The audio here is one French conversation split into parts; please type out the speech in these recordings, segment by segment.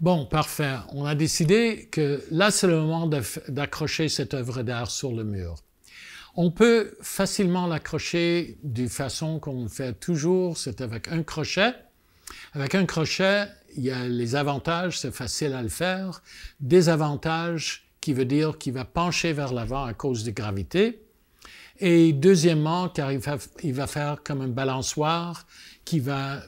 Bon, parfait. On a décidé que là, c'est le moment d'accrocher cette œuvre d'art sur le mur. On peut facilement l'accrocher d'une façon qu'on fait toujours, c'est avec un crochet. Avec un crochet, il y a les avantages, c'est facile à le faire. Des avantages, qui veut dire qu'il va pencher vers l'avant à cause de gravité. Et deuxièmement, car il va, il va faire comme un balançoire qui va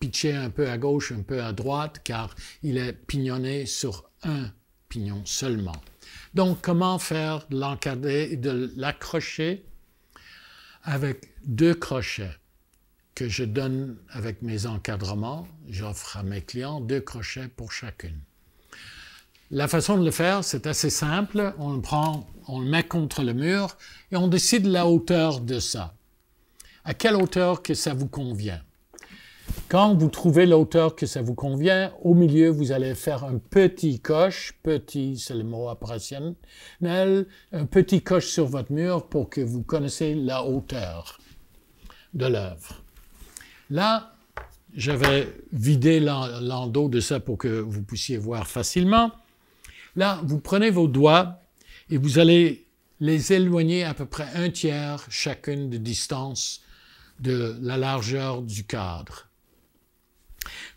pitcher un peu à gauche, un peu à droite, car il est pignonné sur un pignon seulement. Donc, comment faire de l'encadrer, de l'accrocher avec deux crochets que je donne avec mes encadrements. J'offre à mes clients deux crochets pour chacune. La façon de le faire, c'est assez simple. On le prend, on le met contre le mur et on décide la hauteur de ça. À quelle hauteur que ça vous convient. Quand vous trouvez l'auteur que ça vous convient, au milieu, vous allez faire un petit coche, petit, c'est le mot opérationnel, un petit coche sur votre mur pour que vous connaissez la hauteur de l'œuvre. Là, j'avais vidé vider de ça pour que vous puissiez voir facilement. Là, vous prenez vos doigts et vous allez les éloigner à peu près un tiers chacune de distance de la largeur du cadre.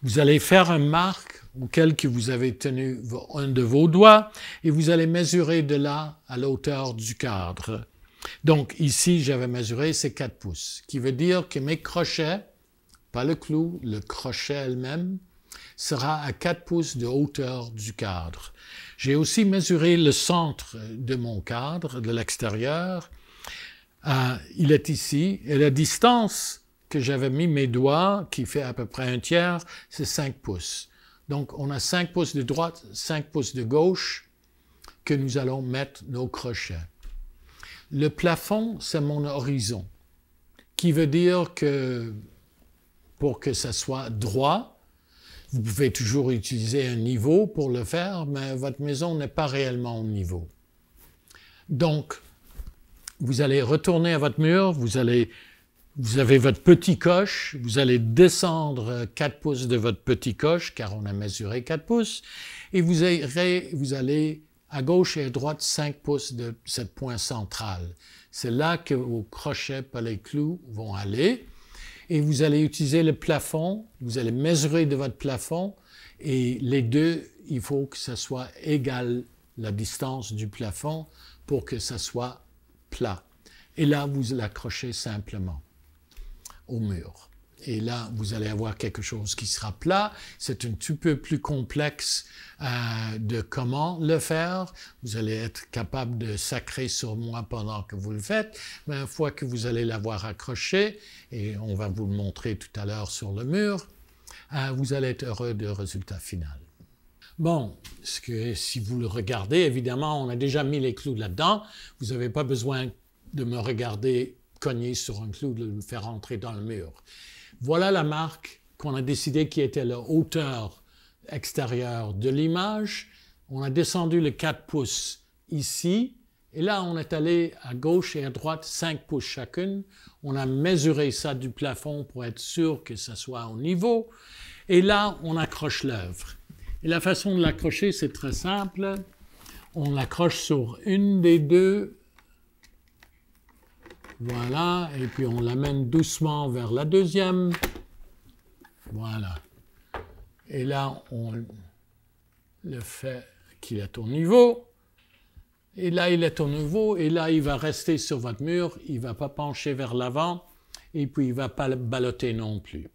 Vous allez faire un marque auquel que vous avez tenu un de vos doigts et vous allez mesurer de là à hauteur du cadre. Donc ici, j'avais mesuré ces 4 pouces, qui veut dire que mes crochets, pas le clou, le crochet elle-même, sera à 4 pouces de hauteur du cadre. J'ai aussi mesuré le centre de mon cadre, de l'extérieur. Euh, il est ici, et la distance j'avais mis mes doigts, qui fait à peu près un tiers, c'est 5 pouces. Donc on a 5 pouces de droite, 5 pouces de gauche que nous allons mettre nos crochets. Le plafond, c'est mon horizon, qui veut dire que pour que ça soit droit, vous pouvez toujours utiliser un niveau pour le faire, mais votre maison n'est pas réellement au niveau. Donc, vous allez retourner à votre mur, vous allez vous avez votre petit coche, vous allez descendre 4 pouces de votre petit coche, car on a mesuré 4 pouces, et vous, allez à gauche et à droite 5 pouces de cette point centrale. C'est là que vos crochets par les clous vont aller. Et vous allez utiliser le plafond, vous allez mesurer de votre plafond, et les deux, il faut que ça soit égal, la distance du plafond, pour que ça soit plat. Et là, vous l'accrochez simplement au mur. Et là, vous allez avoir quelque chose qui sera plat. C'est un petit peu plus complexe euh, de comment le faire. Vous allez être capable de sacrer sur moi pendant que vous le faites. Mais une fois que vous allez l'avoir accroché, et on va vous le montrer tout à l'heure sur le mur, euh, vous allez être heureux du résultat final. Bon, ce que si vous le regardez, évidemment, on a déjà mis les clous là-dedans. Vous n'avez pas besoin de me regarder cogner sur un clou, de le faire rentrer dans le mur. Voilà la marque qu'on a décidé qui était la hauteur extérieure de l'image. On a descendu les 4 pouces ici. Et là, on est allé à gauche et à droite, 5 pouces chacune. On a mesuré ça du plafond pour être sûr que ça soit au niveau. Et là, on accroche l'œuvre. Et la façon de l'accrocher, c'est très simple. On l'accroche sur une des deux voilà, et puis on l'amène doucement vers la deuxième. Voilà. Et là, on le fait qu'il est au niveau. Et là, il est au niveau, et là, il va rester sur votre mur, il ne va pas pencher vers l'avant, et puis il ne va pas baloter non plus.